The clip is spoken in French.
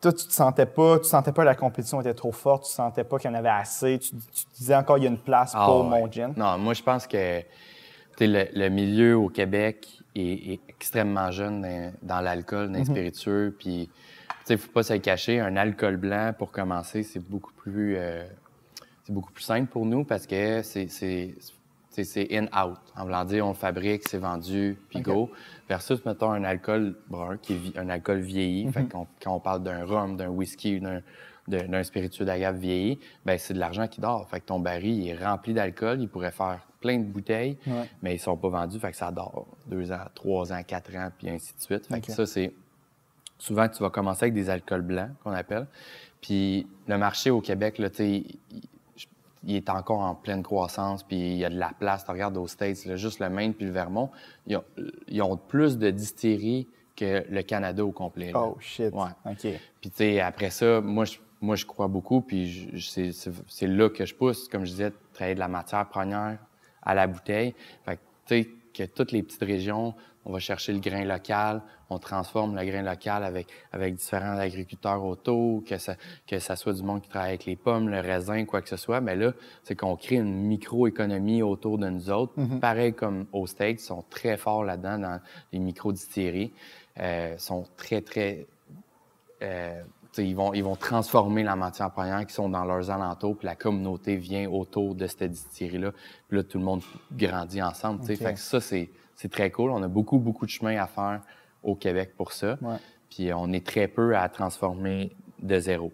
toi, tu te sentais pas, tu sentais pas que la compétition était trop forte, tu sentais pas qu'il y en avait assez, tu, disais encore il y a une place ah pour mon gin. Non, moi je pense que le, le, milieu au Québec est, extrêmement jeune dans, l'alcool, dans les mhm. spiritueux, puis tu sais, faut pas se cacher, un alcool blanc pour commencer, c'est beaucoup plus euh, c'est beaucoup plus simple pour nous parce que c'est c'est in-out. En voulant dire, on fabrique, c'est vendu, puis go. Versus, mettons, un alcool brun, qui est un alcool vieilli. Mhm. quand on parle d'un rhum, d'un whisky, d'un spiritueux d'agave vieilli, ben c'est de l'argent qui dort. Fait que ton baril est rempli d'alcool, il pourrait faire plein de bouteilles, mais ils sont pas vendus, fait que ça dort deux ans, trois ans, quatre ans, puis ainsi de suite. ça, c'est... Souvent, tu vas commencer avec des alcools blancs, qu'on appelle. Puis le marché au Québec, là, tu il est encore en pleine croissance, puis il y a de la place. Tu regardes aux States, juste le Maine puis le Vermont, ils ont, plus de distilleries que le Canada au complet. Oh shit. OK. Puis tu sais, après ça, moi je, moi, je crois beaucoup, puis c'est là que je pousse. Comme je disais, travailler de la matière première à la bouteille. Fait que toutes les petites régions, on va chercher le grain local, on transforme le grain local avec, avec différents agriculteurs autour, que ça, que ça soit du monde qui travaille avec les pommes, le raisin, quoi que ce soit. Mais là, c'est qu'on crée une microéconomie autour de nous autres. Mm-hmm. Pareil comme aux States, ils sont très forts là-dedans dans les micro-distilleries. Euh, sont très, très... Euh, ils vont, ils vont transformer la matière première qui sont dans leurs alentours, puis la communauté vient autour de cette distillerie-là. Puis là, tout le monde grandit ensemble. ça, c'est, très cool. On a beaucoup, beaucoup de chemin à faire au Québec pour ça. Puis on est très peu à transformer de zéro.